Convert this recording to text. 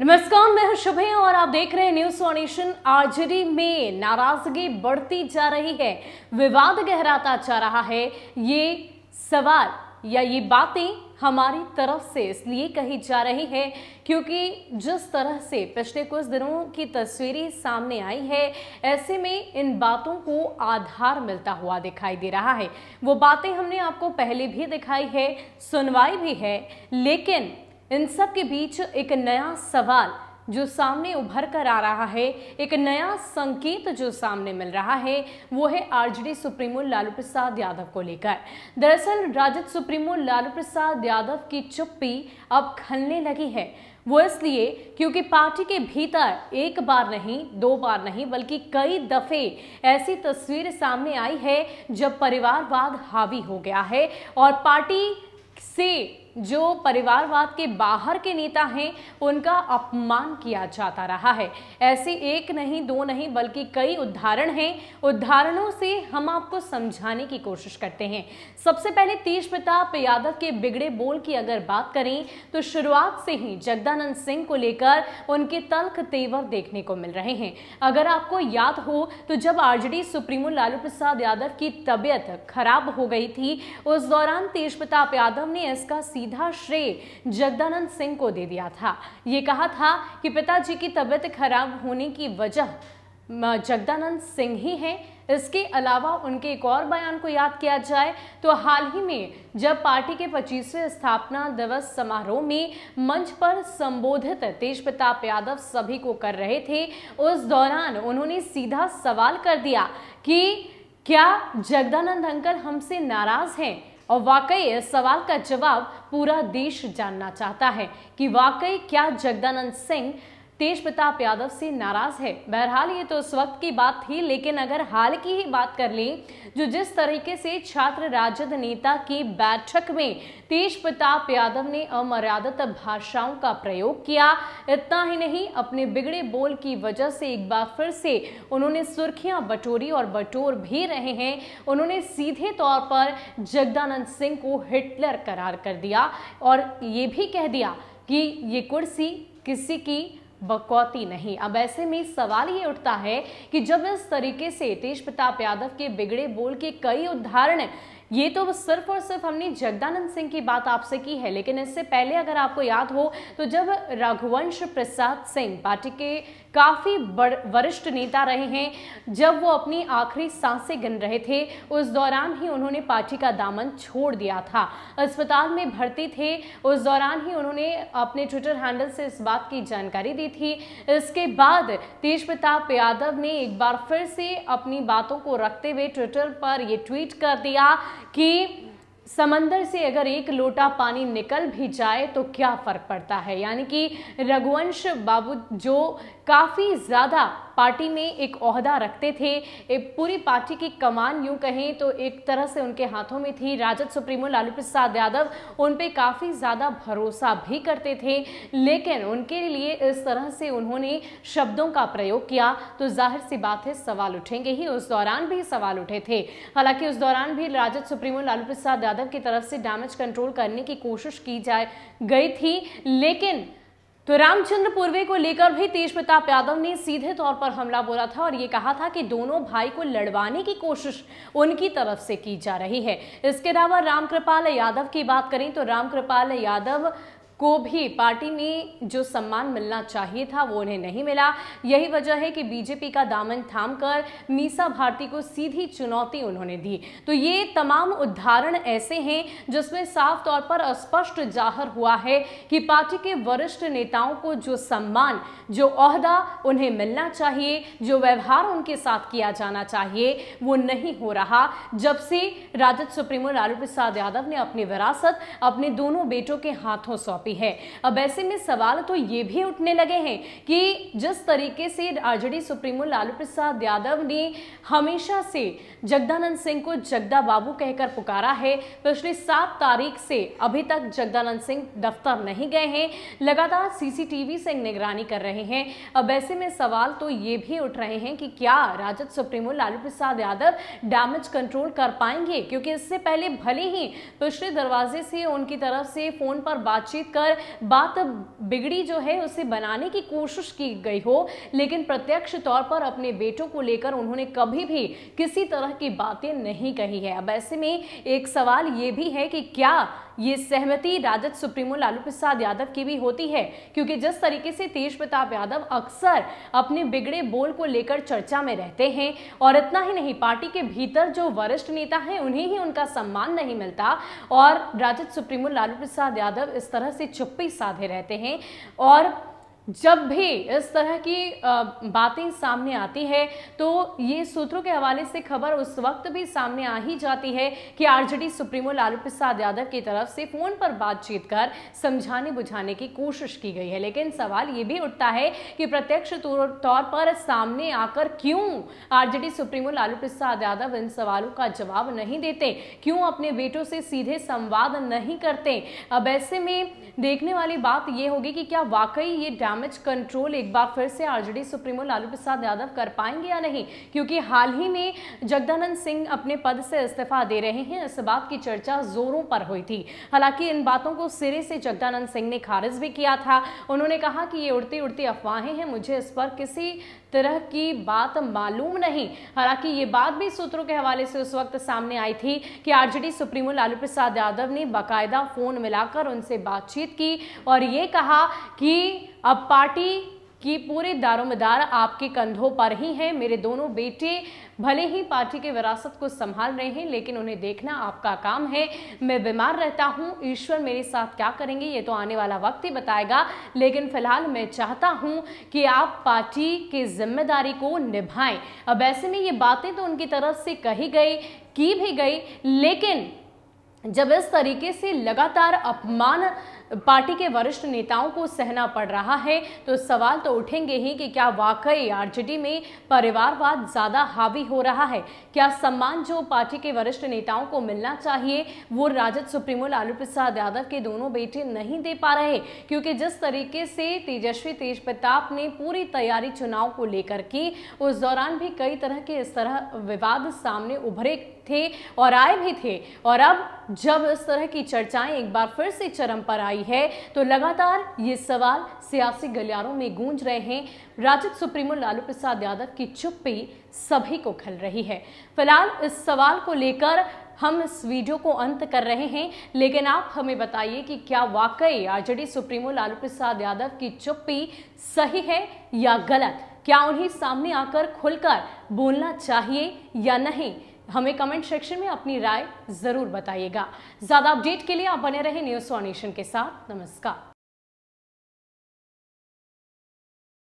नमस्कार मैं हूं शुभे और आप देख रहे हैं न्यूज नेशन आजरी में नाराजगी बढ़ती जा रही है विवाद गहराता जा रहा है ये सवाल या ये बातें हमारी तरफ से इसलिए कही जा रही है क्योंकि जिस तरह से पिछले कुछ दिनों की तस्वीरें सामने आई है ऐसे में इन बातों को आधार मिलता हुआ दिखाई दे रहा है वो बातें हमने आपको पहले भी दिखाई है सुनवाई भी है लेकिन इन सब के बीच एक नया सवाल जो सामने उभर कर आ रहा है एक नया संकेत जो सामने मिल रहा है वो है आरजेडी सुप्रीमो लालू प्रसाद यादव को लेकर दरअसल राजद सुप्रीमो लालू प्रसाद यादव की चुप्पी अब खलने लगी है वो इसलिए क्योंकि पार्टी के भीतर एक बार नहीं दो बार नहीं बल्कि कई दफे ऐसी तस्वीर सामने आई है जब परिवारवाद हावी हो गया है और पार्टी से जो परिवारवाद के बाहर के नेता हैं उनका अपमान किया जाता रहा है ऐसे एक नहीं दो नहीं बल्कि कई उदाहरण हैं उदाहरणों से हम आपको समझाने की कोशिश करते हैं सबसे पहले तेज प्रताप यादव के बिगड़े बोल की अगर बात करें तो शुरुआत से ही जगदानंद सिंह को लेकर उनके तल्ख तेवर देखने को मिल रहे हैं अगर आपको याद हो तो जब आरजेडी सुप्रीमो लालू प्रसाद यादव की तबीयत खराब हो गई थी उस दौरान तेज प्रताप यादव ने इसका सीधा सीधा श्रेय जगदानंद सिंह को दे दिया था ये कहा था कि पिताजी की तबीयत खराब होने की वजह जगदानंद सिंह ही हैं इसके अलावा उनके एक और बयान को याद किया जाए तो हाल ही में जब पार्टी के 25वें स्थापना दिवस समारोह में मंच पर संबोधित तेज प्रताप यादव सभी को कर रहे थे उस दौरान उन्होंने सीधा सवाल कर दिया कि क्या जगदानंद अंकल हमसे नाराज हैं और वाकई इस सवाल का जवाब पूरा देश जानना चाहता है कि वाकई क्या जगदानंद सिंह तेज प्रताप यादव से नाराज है बहरहाल ये तो उस वक्त की बात थी लेकिन अगर हाल की ही बात कर लें जो जिस तरीके से छात्र राजद नेता की बैठक में तेज प्रताप यादव ने अमर्यादित भाषाओं का प्रयोग किया इतना ही नहीं अपने बिगड़े बोल की वजह से एक बार फिर से उन्होंने सुर्खियां बटोरी और बटोर भी रहे हैं उन्होंने सीधे तौर पर जगदानंद सिंह को हिटलर करार कर दिया और ये भी कह दिया कि ये कुर्सी किसी की बकौती नहीं अब ऐसे में सवाल ये उठता है कि जब इस तरीके से तेज प्रताप यादव के बिगड़े बोल के कई उदाहरण ये तो सिर्फ और सिर्फ हमने जगदानंद सिंह की बात आपसे की है लेकिन इससे पहले अगर आपको याद हो तो जब रघुवंश प्रसाद सिंह पार्टी के काफ़ी वरिष्ठ नेता रहे हैं जब वो अपनी आखिरी सांसें गिन रहे थे उस दौरान ही उन्होंने पार्टी का दामन छोड़ दिया था अस्पताल में भर्ती थे उस दौरान ही उन्होंने अपने ट्विटर हैंडल से इस बात की जानकारी दी थी इसके बाद तेज प्रताप यादव ने एक बार फिर से अपनी बातों को रखते हुए ट्विटर पर ये ट्वीट कर दिया कि समंदर से अगर एक लोटा पानी निकल भी जाए तो क्या फ़र्क पड़ता है यानी कि रघुवंश बाबू जो काफ़ी ज़्यादा पार्टी में एक अहदा रखते थे एक पूरी पार्टी की कमान यूँ कहें तो एक तरह से उनके हाथों में थी राजद सुप्रीमो लालू प्रसाद यादव उन पर काफ़ी ज़्यादा भरोसा भी करते थे लेकिन उनके लिए इस तरह से उन्होंने शब्दों का प्रयोग किया तो जाहिर सी बात है सवाल उठेंगे ही उस दौरान भी सवाल उठे थे हालांकि उस दौरान भी राजद सुप्रीमो लालू प्रसाद यादव की तरफ से डैमेज कंट्रोल करने की कोशिश की जाए गई थी लेकिन तो रामचंद्र पूर्वे को लेकर भी तेज प्रताप यादव ने सीधे तौर पर हमला बोला था और ये कहा था कि दोनों भाई को लड़वाने की कोशिश उनकी तरफ से की जा रही है इसके अलावा रामकृपाल यादव की बात करें तो रामकृपाल यादव को भी पार्टी ने जो सम्मान मिलना चाहिए था वो उन्हें नहीं मिला यही वजह है कि बीजेपी का दामन थाम कर मीसा भारती को सीधी चुनौती उन्होंने दी तो ये तमाम उदाहरण ऐसे हैं जिसमें साफ तौर पर स्पष्ट जाहिर हुआ है कि पार्टी के वरिष्ठ नेताओं को जो सम्मान जो अहदा उन्हें मिलना चाहिए जो व्यवहार उनके साथ किया जाना चाहिए वो नहीं हो रहा जब से राजद सुप्रीमो लालू प्रसाद यादव ने अपनी विरासत अपने दोनों बेटों के हाथों सौंपी सकती है अब ऐसे में सवाल तो ये भी उठने लगे हैं कि जिस तरीके से आरजेडी सुप्रीमो लालू प्रसाद यादव ने हमेशा से जगदानंद सिंह को जगदा बाबू कहकर पुकारा है पिछले सात तारीख से अभी तक जगदानंद सिंह दफ्तर नहीं गए हैं लगातार सीसीटीवी से निगरानी कर रहे हैं अब ऐसे में सवाल तो ये भी उठ रहे हैं कि क्या Rajad supremo Lalu Prasad Yadav damage control कर पाएंगे क्योंकि इससे पहले भले ही पिछले दरवाजे से उनकी तरफ से फोन पर बातचीत लेकर बात बिगड़ी जो है उसे बनाने की कोशिश की गई हो लेकिन प्रत्यक्ष तौर पर अपने बेटों को लेकर उन्होंने कभी भी किसी तरह की बातें नहीं कही है अब ऐसे में एक सवाल ये भी है कि क्या ये सहमति राजद सुप्रीमो लालू प्रसाद यादव की भी होती है क्योंकि जिस तरीके से तेज प्रताप यादव अक्सर अपने बिगड़े बोल को लेकर चर्चा में रहते हैं और इतना ही नहीं पार्टी के भीतर जो वरिष्ठ नेता हैं उन्हें ही उनका सम्मान नहीं मिलता और राजद सुप्रीमो लालू प्रसाद यादव इस तरह से चुप्पी साधे रहते हैं और जब भी इस तरह की बातें सामने आती है तो ये सूत्रों के हवाले से खबर उस वक्त भी सामने आ ही जाती है कि आरजेडी सुप्रीमो लालू प्रसाद यादव की तरफ से फ़ोन पर बातचीत कर समझाने बुझाने की कोशिश की गई है लेकिन सवाल ये भी उठता है कि प्रत्यक्ष तौर पर सामने आकर क्यों आरजेडी सुप्रीमो लालू प्रसाद यादव इन सवालों का जवाब नहीं देते क्यों अपने बेटों से सीधे संवाद नहीं करते अब ऐसे में देखने वाली बात यह होगी कि क्या वाकई ये डैम डैमेज कंट्रोल एक बार फिर से आरजेडी सुप्रीमो लालू प्रसाद यादव कर पाएंगे या नहीं क्योंकि हाल ही में जगदानंद सिंह अपने पद से इस्तीफा दे रहे हैं इस बात की चर्चा जोरों पर हुई थी हालांकि इन बातों को सिरे से जगदानंद सिंह ने खारिज भी किया था उन्होंने कहा कि ये उड़ती उड़ती अफवाहें हैं मुझे इस पर किसी तरह की बात मालूम नहीं हालांकि ये बात भी सूत्रों के हवाले से उस वक्त सामने आई थी कि आरजेडी सुप्रीमो लालू प्रसाद यादव ने बाकायदा फोन मिलाकर उनसे बातचीत की और ये कहा कि अब पार्टी कि पूरे दारोमदार आपके कंधों पर ही है मेरे दोनों बेटे भले ही पार्टी के विरासत को संभाल रहे हैं लेकिन उन्हें देखना आपका काम है मैं बीमार रहता हूँ ईश्वर मेरे साथ क्या करेंगे ये तो आने वाला वक्त ही बताएगा लेकिन फिलहाल मैं चाहता हूं कि आप पार्टी की जिम्मेदारी को निभाएं अब ऐसे में ये बातें तो उनकी तरफ से कही गई की भी गई लेकिन जब इस तरीके से लगातार अपमान पार्टी के वरिष्ठ नेताओं को सहना पड़ रहा है तो सवाल तो उठेंगे ही कि क्या वाकई आरजेडी में परिवारवाद ज़्यादा हावी हो रहा है क्या सम्मान जो पार्टी के वरिष्ठ नेताओं को मिलना चाहिए वो राजद सुप्रीमो लालू प्रसाद यादव के दोनों बेटे नहीं दे पा रहे क्योंकि जिस तरीके से तेजस्वी तेज प्रताप ने पूरी तैयारी चुनाव को लेकर की उस दौरान भी कई तरह के इस तरह विवाद सामने उभरे थे और आए भी थे और अब जब इस तरह की चर्चाएं एक बार फिर से चरम पर आई आई है तो लगातार ये सवाल सियासी गलियारों में गूंज रहे हैं राजद सुप्रीमो लालू प्रसाद यादव की चुप्पी सभी को खल रही है फिलहाल इस सवाल को लेकर हम इस वीडियो को अंत कर रहे हैं लेकिन आप हमें बताइए कि क्या वाकई आरजेडी सुप्रीमो लालू प्रसाद यादव की चुप्पी सही है या गलत क्या उन्हें सामने आकर खुलकर बोलना चाहिए या नहीं हमें कमेंट सेक्शन में अपनी राय ज़रूर बताइएगा ज़्यादा अपडेट के लिए आप बने रहे न्यूज़ फॉर एशन के साथ नमस्कार